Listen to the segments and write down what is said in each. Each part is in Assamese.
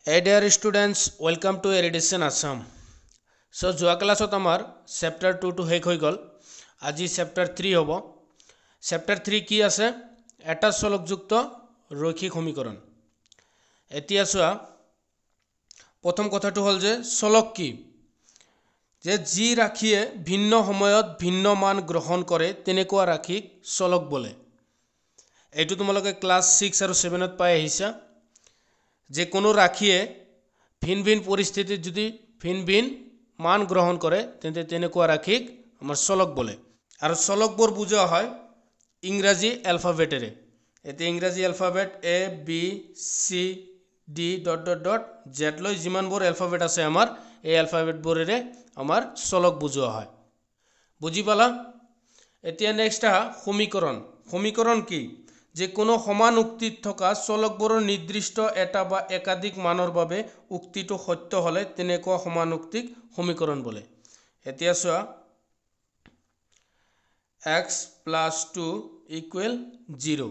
এডিয়াৰ students welcome to edition Assam so' যোৱা ক্লাছত আমাৰ চেপ্টাৰ টু টু শেষ হৈ গ'ল আজি চেপ্টাৰ থ্ৰী হ'ব চেপ্টাৰ থ্ৰী কি আছে এটা চলকযুক্ত ৰৈক্ষিক সমীকৰণ এতিয়া চোৱা প্ৰথম কথাটো হ'ল যে চলক কি যে যি ৰাশিয়ে ভিন্ন সময়ত ভিন্ন মান গ্ৰহণ কৰে তেনেকুৱা ৰাশিক চলক বোলে এইটো তোমালোকে ক্লাছ ছিক্স আৰু ছেভেনত পাই আহিছা যে কোনো রাখিয়ে ভিন ভিন পরিস্থিতি যদি ভিন ভিন মান গ্রহণ কৰে তেন্তে তেনেকুৱা ৰাশিক আমাৰ চলক বোলে আৰু চলকবোৰ বুজোৱা হয় ইংৰাজী এলফাবেটেৰে এতিয়া ইংৰাজী alphabet A B C D dot dot dot জেডলৈ যিমানবোৰ এলফাবেট আছে আমাৰ এই এলফাবেটবোৰেৰে আমাৰ চলক বুজোৱা হয় বুজি পালা এতিয়া নেক্সট আহা সমীকৰণ সমীকৰণ কি যে কোনো সমান উক্তিত থকা চলকবোৰৰ নিৰ্দিষ্ট এটা বা একাধিক মানৰ বাবে উক্তিটো সত্য হ'লে তেনেকুৱা সমান উক্তিক সমীকৰণ বোলে এতিয়া চোৱা X plus two equal zero'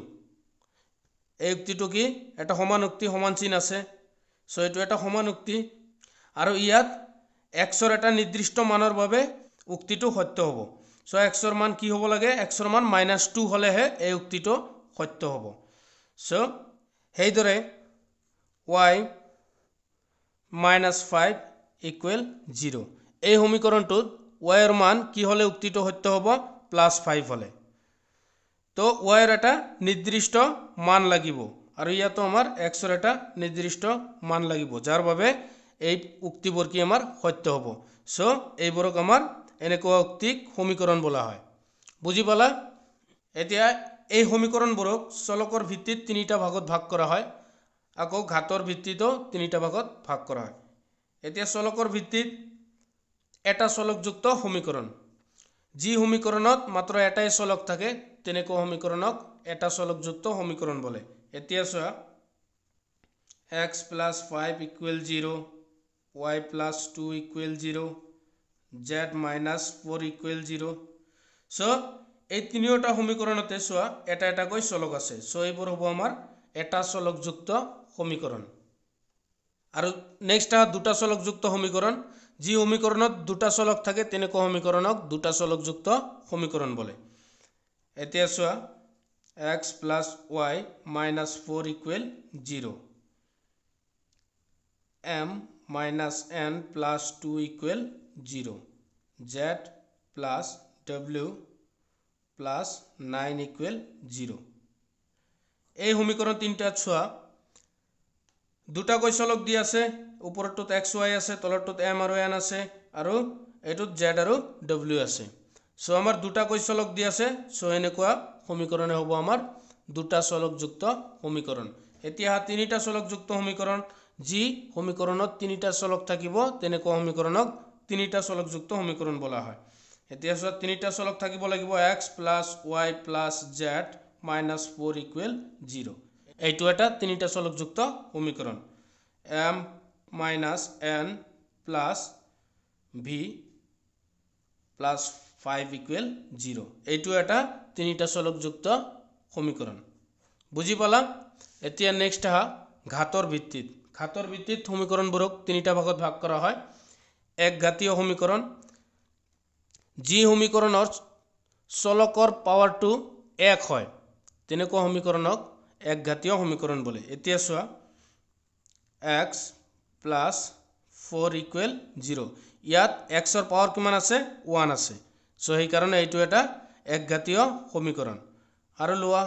এই উক্তিটো কি এটা সমান উক্তি সমান চিন আছে চ' এইটো এটা সমান উক্তি আৰু ইয়াত এক্সৰ এটা নিৰ্দিষ্ট মানৰ বাবে উক্তিটো সত্য হ'ব চ' এক্সৰ মান কি হ'ব লাগে এক্সৰ মান মাইনাছ টু হ'লেহে এই উক্তিটো করতে হব সো সেইদৰে Y minus five equal zero' এই সমীকৰণটোত ৱাইৰ মান কি হ'লে উক্তিটো সত্য হ'ব প্লাছ ফাইভ হ'লে তো ৱাইৰ এটা নিৰ্দিষ্ট মান লাগিব আৰু ইয়াতো আমাৰ এক্সৰ এটা নিৰ্দিষ্ট মান লাগিব যাৰ বাবে এই উক্তিবোৰ কি আমাৰ সত্য হ'ব চ' এইবোৰক আমাৰ এনেকুৱা উক্তিক সমীকৰণ বোলা হয় বুজি পালা এতিয়া এই সমীকৰণবোৰক চলকৰ ভিত্তিত তিনিটা ভাগত ভাগ কৰা হয় আকৌ ঘাটৰ ভিত্তিতো তিনিটা ভাগত ভাগ কৰা হয় এতিয়া চলকৰ ভিত্তিত এটা চলকযুক্ত সমীকৰণ যি সমীকৰণত মাত্ৰ এটাই চলক থাকে তেনেকুৱা সমীকৰণক এটা চলকযুক্ত সমীকৰণ বোলে এতিয়া চোৱা X plus five equal zero' Y plus two equal zero' Z minus four equal zero' so' এই তিনিওটা সমীকৰণতে চোৱা এটা এটাকৈ চলক আছে চ' এইবোৰ হ'ব আমাৰ এটা চলকযুক্ত সমীকৰণ আৰু নেক্সট আহা দুটা চলকযুক্ত সমীকৰণ যি সমীকৰণত দুটা চলক থাকে তেনেকুৱা সমীকৰণক দুটা চলকযুক্ত সমীকৰণ বোলে এতিয়া চোৱা X plus Y minus four equal zero' M minus N plus two equal zero' Z plus W plus nine equal zero' এই সমীকৰণ তিনিটাত চোৱা দুটাকৈ চলক দি আছে ওপৰৰটোত এক্স ৱাই আছে তলৰটোত এম আৰু এন আছে আৰু এইটোত জেড আৰু ডব্লিউ আছে চ' আমাৰ দুটাকৈ চলক দি আছে চ' এনেকুৱা সমীকৰণে হ'ব আমাৰ দুটা চলকযুক্ত সমীকৰণ এতিয়া তিনিটা চলকযুক্ত সমীকৰণ যি সমীকৰণত তিনিটা চলক থাকিব তেনেকুৱা সমীকৰণক তিনিটা চলকযুক্ত সমীকৰণ বোলা হয় এতিয়া চোৱা তিনিটা চলক থাকিব লাগিব X plus Y plus Z minus four equal zero' এইটো এটা তিনিটা চলকযুক্ত সমীকৰণ M minus N plus V plus five equal zero' এইটো এটা তিনিটা চলকযুক্ত সমীকৰণ বুজি পালাম এতিয়া নেক্সট অহা ঘাটৰ ভিত্তিত ঘাটৰ ভিত্তিত সমীকৰণবোৰক তিনিটা ভাগত ভাগ কৰা হয় এক ঘাতীয় সমীকৰণ যি সমীকৰণৰ চলকৰ পাৱাৰটো এক হয় তেনেকুৱা সমীকৰণক একঘাতীয় সমীকৰণ বোলে এতিয়া চোৱা X plus four equal zero' ইয়াত এক্সৰ পাৱাৰ কিমান আছে ওৱান আছে চ' সেইকাৰণে এইটো এটা একঘাতীয় সমীকৰণ আৰু লোৱা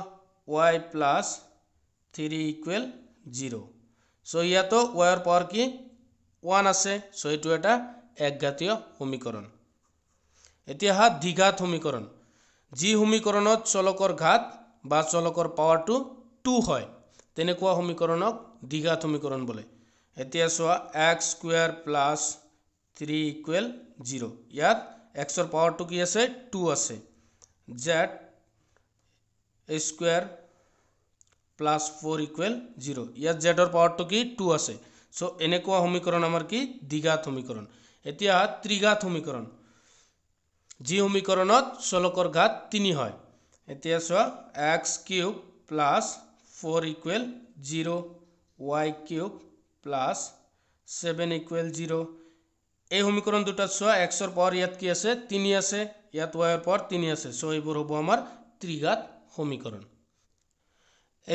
Y plus three equal zero' so' ইয়াতো ৱাইৰ পাৱাৰ কি ওৱান আছে চ' এইটো এটা একঘাতীয় সমীকৰণ এতিয়া হাত দ্বিঘাত সমীকৰণ যি সমীকৰণত চলকৰ ঘাত বা চলকৰ পাৱাৰটো টু হয় তেনেকুৱা সমীকৰণক দ্বিঘাত সমীকৰণ বোলে এতিয়া চোৱা X square plus three equal zero' ইয়াত এক্সৰ পাৱাৰটো কি আছে টু আছে Z square plus four equal zero' ইয়াত জেডৰ পাৱাৰটো কি টু আছে চ' এনেকুৱা সমীকৰণ আমাৰ কি দ্বিঘাত সমীকৰণ এতিয়া ত্ৰিঘাত সমীকৰণ যি সমীকৰণত চলকৰ ঘাত তিনি হয় এতিয়া চোৱা X cube plus four equal zero' Y cube plus seven equal zero' এই সমীকৰণ দুটাত চোৱা এক্সৰ পাৱাৰ ইয়াত কি আছে তিনি আছে ইয়াত ৱাইৰ পাৱাৰ তিনি আছে চ' এইবোৰ হ'ব আমাৰ ত্ৰিঘাত সমীকৰণ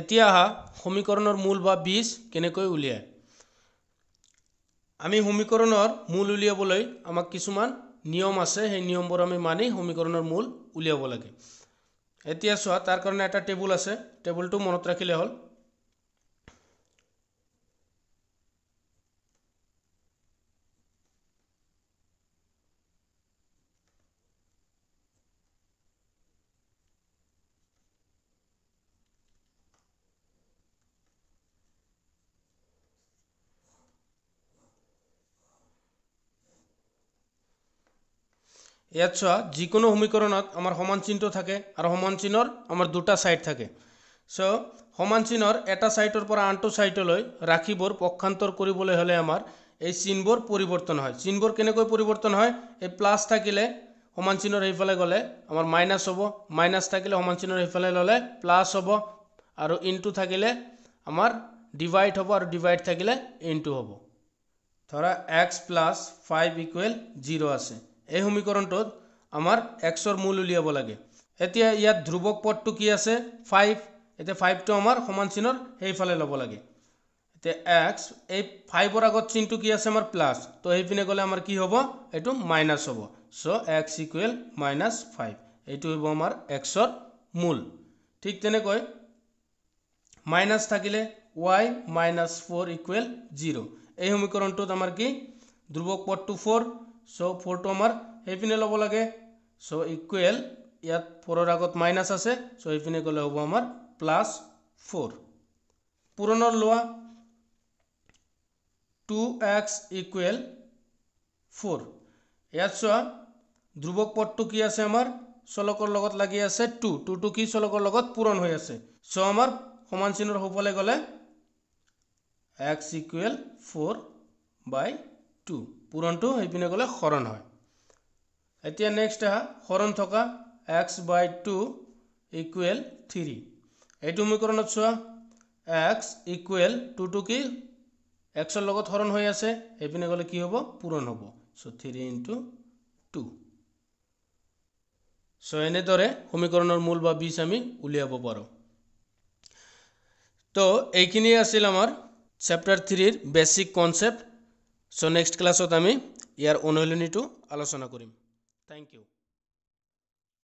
এতিয়া আহা সমীকৰণৰ মূল বা বীজ কেনেকৈ উলিয়ায় আমি সমীকৰণৰ মূল উলিয়াবলৈ আমাক কিছুমান নিয়ম আছে সেই নিয়মবোৰ আমি মানি সমীকৰণৰ মূল উলিয়াব লাগে এতিয়া চোৱা তাৰ কাৰণে এটা টেবুল আছে টেবুলটো মনত ৰাখিলে হ'ল ইয়াত চোৱা যিকোনো সমীকৰণত আমাৰ সমান চিনটো থাকে আৰু সমান চিনৰ আমাৰ দুটা ছাইড থাকে চ' সমান চিহ্নৰ এটা ছাইডৰ পৰা আনটো চাইডলৈ ৰাশিবোৰ পক্ষান্তৰ কৰিবলৈ হ'লে আমাৰ এই চিনবোৰ পৰিৱৰ্তন হয় চিনবোৰ কেনেকৈ পৰিৱৰ্তন হয় এই প্লাছ থাকিলে সমান চিনৰ সেইফালে গ'লে আমাৰ মাইনাছ হ'ব মাইনাছ থাকিলে সমান চিনৰ সেইফালে ল'লে প্লাছ হ'ব আৰু ইনটো থাকিলে আমাৰ ডিভাইড হ'ব আৰু ডিভাইড থাকিলে ইনটো হ'ব ধৰা X plus five equal zero' আছে এই সমীকৰণটোত আমাৰ এক্সৰ মূল উলিয়াব লাগে এতিয়া ইয়াত ধ্ৰুৱক পদটো কি আছে ফাইভ এতিয়া ফাইভটো আমাৰ সমান চিনৰ সেইফালে ল'ব লাগে এতিয়া এক্স এই ফাইভৰ আগত চিনটো কি আছে আমাৰ প্লাছ তো সেইপিনে গ'লে আমাৰ কি হ'ব এইটো মাইনাছ হ'ব so' X equal minus five এইটো হ'ব আমাৰ এক্সৰ মূল ঠিক তেনেকৈ মাইনাছ থাকিলে Y minus four equal zero' এই সমীকৰণটোত আমাৰ কি ধ্ৰুৱক পদটো ফ'ৰ সো ফোরটো আমার এইপিনে লব লাগে সো ইকুয়াল ইয়াত ফোরর আগত মাইনাস আছে সো এইপিনে গলে হব আমার প্লাস ফোর পূরণর লওয়া টু এক্স ইকুয়াল ফোর ইয়াত চা ধ্রুবক পদটো কি আছে আমার চলকর লগত লাগি আছে টু টুটো কি চলকর লগত পূরণ হয়ে আছে সো আমার সমান চিহ্নর সুফলে গলে X equal four by two পূৰণটো সেইপিনে গ'লে শৰণ হয় এতিয়া নেক্সট আহা শৰণ থকা X by two equal three এইটো সমীকৰণত চোৱা এক্স ইকুৱেল টুটো কি এক্সৰ লগত শৰণ হৈ আছে সেইপিনে গ'লে কি হ'ব পূৰণ হ'ব so' three into two so' এনেদৰে সমীকৰণৰ মূল বা বীজ আমি উলিয়াব পাৰোঁ তো এইখিনিয়ে আছিল আমাৰ চেপ্টাৰ থ্ৰীৰ বেচিক কনচেপ্ট সো নেক্সট ক্লাসত আমি ইয়ার অনুশীলনীটো আলোচনা করিম থ্যাংক ইউ